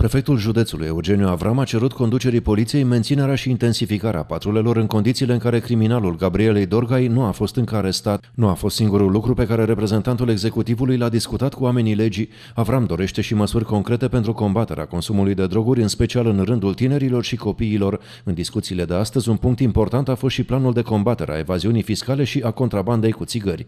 Prefectul județului Eugeniu Avram a cerut conducerii poliției menținerea și intensificarea patrulelor în condițiile în care criminalul Gabrielei Dorgai nu a fost încă arestat. Nu a fost singurul lucru pe care reprezentantul executivului l-a discutat cu oamenii legii. Avram dorește și măsuri concrete pentru combaterea consumului de droguri, în special în rândul tinerilor și copiilor. În discuțiile de astăzi, un punct important a fost și planul de combatere a evaziunii fiscale și a contrabandei cu țigări.